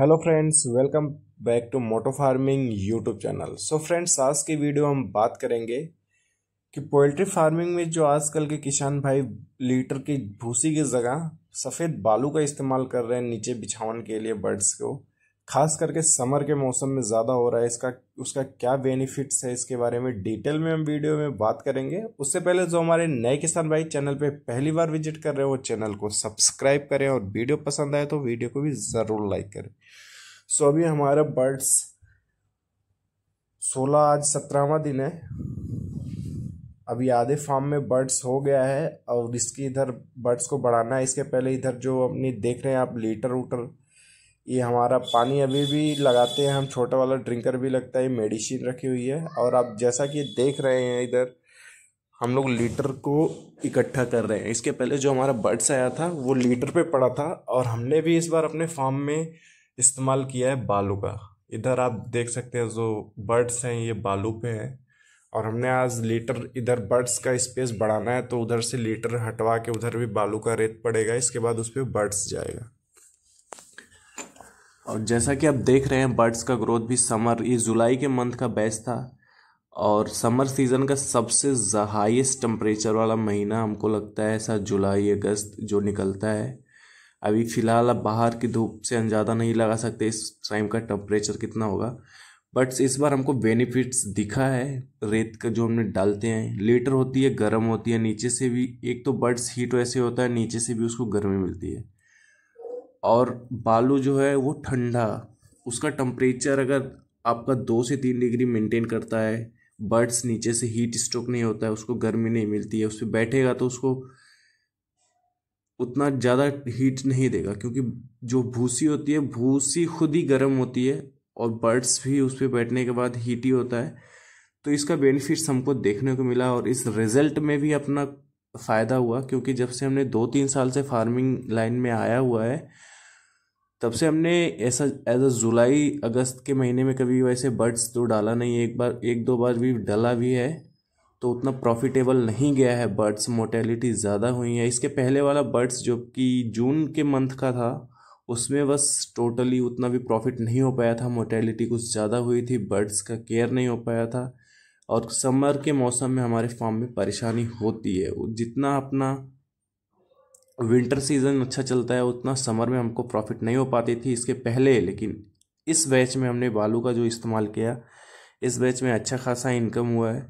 hello friends welcome back to Moto farming YouTube channel so friends आज की video हम बात करेंगे कि पोल्ट्री फार्मिंग में जो आजकल के किसान भाई लीटर की भूसी की जगह सफ़ेद बालू का इस्तेमाल कर रहे हैं नीचे बिछावन के लिए बर्ड्स को खास करके समर के मौसम में ज़्यादा हो रहा है इसका उसका क्या बेनिफिट्स है इसके बारे में डिटेल में हम वीडियो में बात करेंगे उससे पहले जो हमारे नए किसान भाई चैनल पे पहली बार विजिट कर रहे हो चैनल को सब्सक्राइब करें और वीडियो पसंद आए तो वीडियो को भी ज़रूर लाइक करें सो अभी हमारा बर्ड्स सोलह आज सत्रहवा दिन है अभी आधे फार्म में बर्ड्स हो गया है और इसकी इधर बर्ड्स को बढ़ाना है इसके पहले इधर जो अपनी देख रहे हैं आप लीटर उटर ये हमारा पानी अभी भी लगाते हैं हम छोटा वाला ड्रिंकर भी लगता है मेडिसिन रखी हुई है और आप जैसा कि देख रहे हैं इधर हम लोग लीटर को इकट्ठा कर रहे हैं इसके पहले जो हमारा बर्ड्स आया था वो लीटर पे पड़ा था और हमने भी इस बार अपने फार्म में इस्तेमाल किया है बालू का इधर आप देख सकते हैं जो बर्ड्स हैं ये बालू पे हैं और हमने आज लीटर इधर बर्ड्स का स्पेस बढ़ाना है तो उधर से लीटर हटवा के उधर भी बालू का रेत पड़ेगा इसके बाद उस पर बर्ड्स जाएगा और जैसा कि आप देख रहे हैं बर्ड्स का ग्रोथ भी समर ये जुलाई के मंथ का बेस्ट था और समर सीज़न का सबसे हाईएस्ट टेम्परेचर वाला महीना हमको लगता है ऐसा जुलाई अगस्त जो निकलता है अभी फ़िलहाल आप बाहर की धूप से अंदाज़ा नहीं लगा सकते इस टाइम का टेम्परेचर कितना होगा बट इस बार हमको बेनिफिट्स दिखा है रेत का जो हमने डालते हैं लेटर होती है गर्म होती है नीचे से भी एक तो बर्ड्स हीट वैसे होता है नीचे से भी उसको गर्मी मिलती है और बालू जो है वो ठंडा उसका टम्परेचर अगर आपका दो से तीन डिग्री मेंटेन करता है बर्ड्स नीचे से हीट स्ट्रोक नहीं होता है उसको गर्मी नहीं मिलती है उस पर बैठेगा तो उसको उतना ज़्यादा हीट नहीं देगा क्योंकि जो भूसी होती है भूसी खुद ही गर्म होती है और बर्ड्स भी उस पर बैठने के बाद हीट ही होता है तो इसका बेनिफिट्स हमको देखने को मिला और इस रिज़ल्ट में भी अपना फ़ायदा हुआ क्योंकि जब से हमने दो तीन साल से फार्मिंग लाइन में आया हुआ है तब से हमने ऐसा एज अ जुलाई अगस्त के महीने में कभी वैसे बर्ड्स तो डाला नहीं एक बार एक दो बार भी डाला भी है तो उतना प्रॉफिटेबल नहीं गया है बर्ड्स मोटेलिटी ज़्यादा हुई है इसके पहले वाला बर्ड्स जो कि जून के मंथ का था उसमें बस टोटली उतना भी प्रॉफिट नहीं हो पाया था मोटेलिटी कुछ ज़्यादा हुई थी बर्ड्स का केयर नहीं हो पाया था और समर के मौसम में हमारे फार्म में परेशानी होती है जितना अपना विंटर सीज़न अच्छा चलता है उतना समर में हमको प्रॉफिट नहीं हो पाती थी इसके पहले लेकिन इस बैच में हमने बालू का जो इस्तेमाल किया इस बैच में अच्छा खासा इनकम हुआ है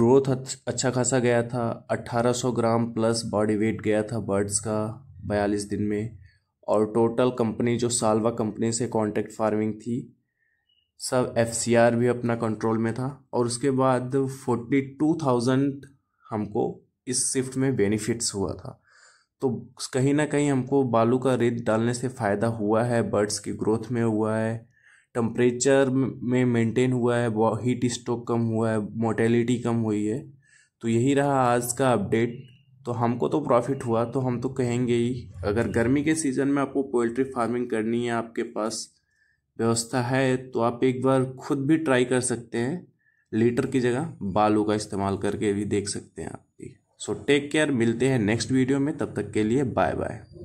ग्रोथ अच्छा खासा गया था 1800 ग्राम प्लस बॉडी वेट गया था बर्ड्स का बयालीस दिन में और टोटल कंपनी जो सालवा कंपनी से कॉन्ट्रैक्ट फार्मिंग थी सब एफ सी आर भी अपना कंट्रोल में था और उसके बाद फोर्टी टू थाउजेंड हमको इस शिफ्ट में बेनिफिट्स हुआ था तो कहीं ना कहीं हमको बालू का रेत डालने से फ़ायदा हुआ है बर्ड्स की ग्रोथ में हुआ है टम्परेचर में मेंटेन हुआ है हीट स्ट्रोक कम हुआ है मोटेलिटी कम हुई है तो यही रहा आज का अपडेट तो हमको तो प्रॉफिट हुआ तो हम तो कहेंगे ही अगर गर्मी के सीज़न में आपको पोल्ट्री फार्मिंग करनी है आपके पास व्यवस्था है तो आप एक बार खुद भी ट्राई कर सकते हैं लीटर की जगह बालों का इस्तेमाल करके भी देख सकते हैं आप भी सो टेक केयर मिलते हैं नेक्स्ट वीडियो में तब तक के लिए बाय बाय